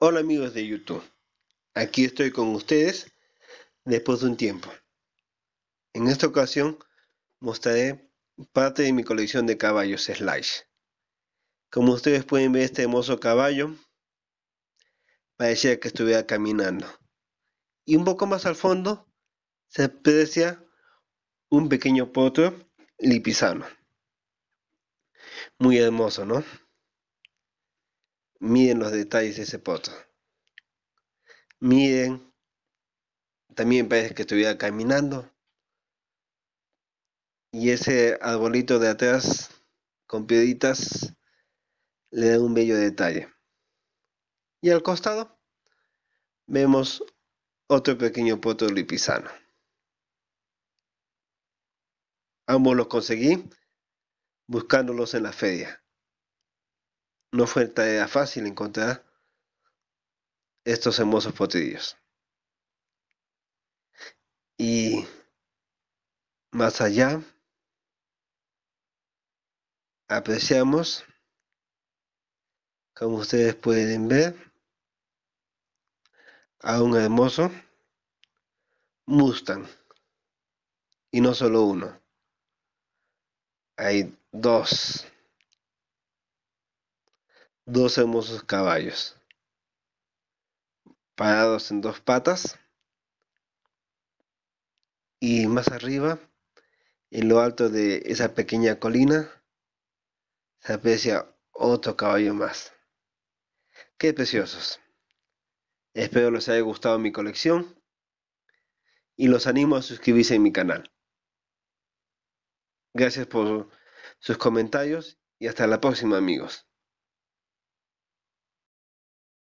Hola amigos de YouTube, aquí estoy con ustedes después de un tiempo. En esta ocasión mostraré parte de mi colección de caballos Slice. Como ustedes pueden ver este hermoso caballo, parecía que estuviera caminando. Y un poco más al fondo se aprecia un pequeño potro lipizano. Muy hermoso, ¿no? miden los detalles de ese poto. miren, también parece que estuviera caminando. Y ese arbolito de atrás con pieditas le da un bello detalle. Y al costado vemos otro pequeño poto lipizano. Ambos los conseguí buscándolos en la feria. No fue tarea fácil encontrar estos hermosos potrillos. Y más allá, apreciamos, como ustedes pueden ver, a un hermoso Mustang. Y no solo uno, hay dos dos hermosos caballos, parados en dos patas, y más arriba, en lo alto de esa pequeña colina, se aprecia otro caballo más. ¡Qué preciosos! Espero les haya gustado mi colección y los animo a suscribirse en mi canal. Gracias por sus comentarios y hasta la próxima amigos.